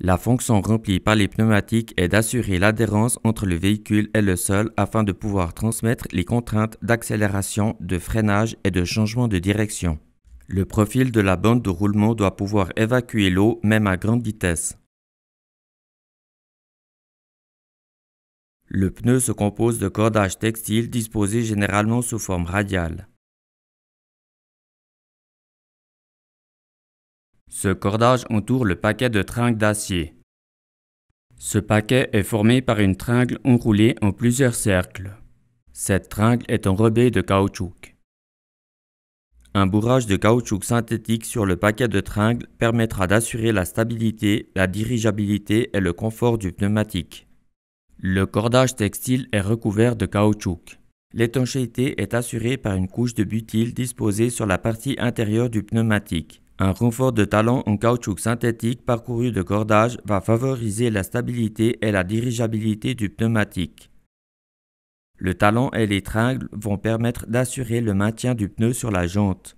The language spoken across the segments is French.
La fonction remplie par les pneumatiques est d'assurer l'adhérence entre le véhicule et le sol afin de pouvoir transmettre les contraintes d'accélération, de freinage et de changement de direction. Le profil de la bande de roulement doit pouvoir évacuer l'eau même à grande vitesse. Le pneu se compose de cordages textiles disposés généralement sous forme radiale. Ce cordage entoure le paquet de tringles d'acier. Ce paquet est formé par une tringle enroulée en plusieurs cercles. Cette tringle est enrobée de caoutchouc. Un bourrage de caoutchouc synthétique sur le paquet de tringles permettra d'assurer la stabilité, la dirigeabilité et le confort du pneumatique. Le cordage textile est recouvert de caoutchouc. L'étanchéité est assurée par une couche de butyl disposée sur la partie intérieure du pneumatique. Un renfort de talon en caoutchouc synthétique parcouru de cordage va favoriser la stabilité et la dirigeabilité du pneumatique. Le talon et les tringles vont permettre d'assurer le maintien du pneu sur la jante.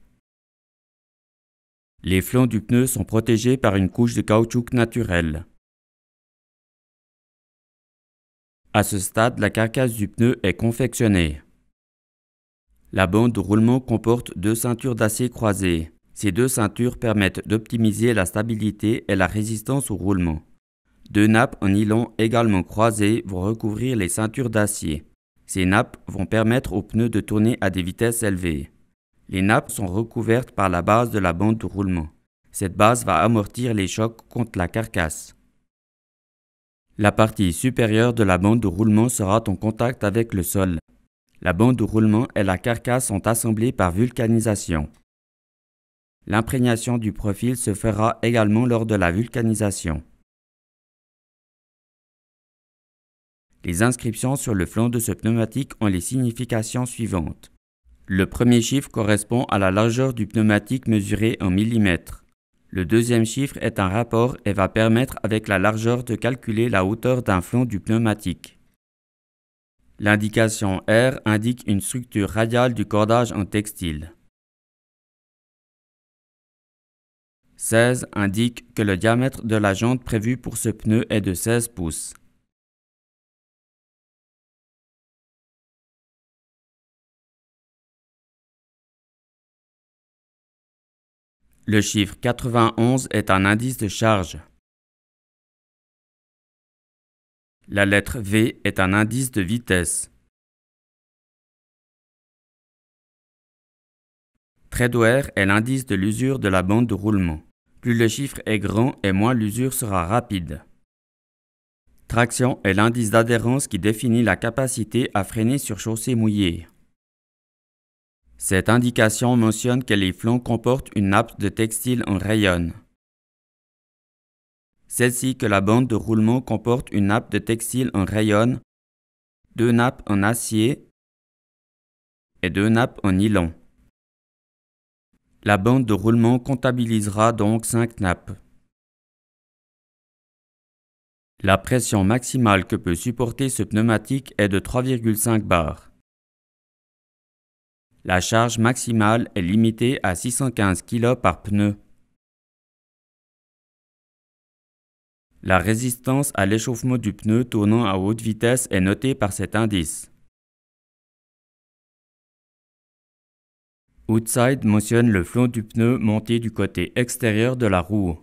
Les flancs du pneu sont protégés par une couche de caoutchouc naturel. À ce stade, la carcasse du pneu est confectionnée. La bande de roulement comporte deux ceintures d'acier croisées. Ces deux ceintures permettent d'optimiser la stabilité et la résistance au roulement. Deux nappes en nylon également croisées vont recouvrir les ceintures d'acier. Ces nappes vont permettre aux pneus de tourner à des vitesses élevées. Les nappes sont recouvertes par la base de la bande de roulement. Cette base va amortir les chocs contre la carcasse. La partie supérieure de la bande de roulement sera en contact avec le sol. La bande de roulement et la carcasse sont assemblées par vulcanisation. L'imprégnation du profil se fera également lors de la vulcanisation. Les inscriptions sur le flanc de ce pneumatique ont les significations suivantes. Le premier chiffre correspond à la largeur du pneumatique mesurée en millimètres. Le deuxième chiffre est un rapport et va permettre avec la largeur de calculer la hauteur d'un flanc du pneumatique. L'indication R indique une structure radiale du cordage en textile. 16 indique que le diamètre de la jante prévue pour ce pneu est de 16 pouces. Le chiffre 91 est un indice de charge. La lettre V est un indice de vitesse. Tradeware est l'indice de l'usure de la bande de roulement. Plus le chiffre est grand et moins l'usure sera rapide. Traction est l'indice d'adhérence qui définit la capacité à freiner sur chaussée mouillée. Cette indication mentionne que les flancs comportent une nappe de textile en rayon. Celle-ci que la bande de roulement comporte une nappe de textile en rayon, deux nappes en acier et deux nappes en nylon. La bande de roulement comptabilisera donc 5 nappes. La pression maximale que peut supporter ce pneumatique est de 3,5 bars. La charge maximale est limitée à 615 kg par pneu. La résistance à l'échauffement du pneu tournant à haute vitesse est notée par cet indice. Outside mentionne le flanc du pneu monté du côté extérieur de la roue.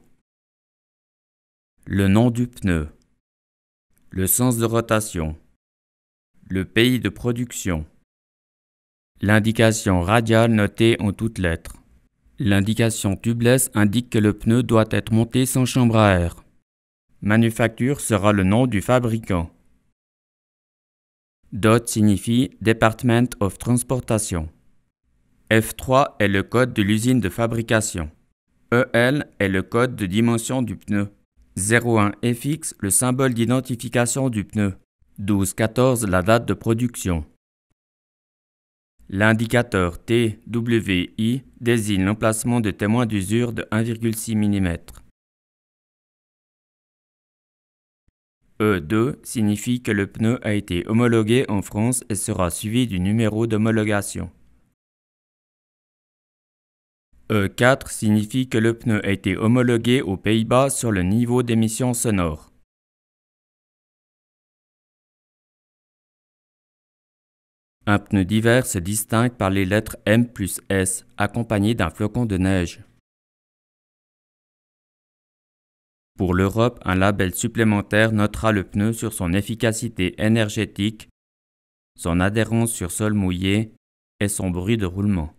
Le nom du pneu. Le sens de rotation. Le pays de production. L'indication radiale notée en toutes lettres. L'indication tubeless indique que le pneu doit être monté sans chambre à air. Manufacture sera le nom du fabricant. DOT signifie Department of Transportation. F3 est le code de l'usine de fabrication. EL est le code de dimension du pneu. 01FX le symbole d'identification du pneu. 1214 la date de production. L'indicateur TWI désigne l'emplacement de témoins d'usure de 1,6 mm. E2 signifie que le pneu a été homologué en France et sera suivi du numéro d'homologation. E4 signifie que le pneu a été homologué aux Pays-Bas sur le niveau d'émission sonore. Un pneu d'hiver se distingue par les lettres M plus S, accompagnées d'un flocon de neige. Pour l'Europe, un label supplémentaire notera le pneu sur son efficacité énergétique, son adhérence sur sol mouillé et son bruit de roulement.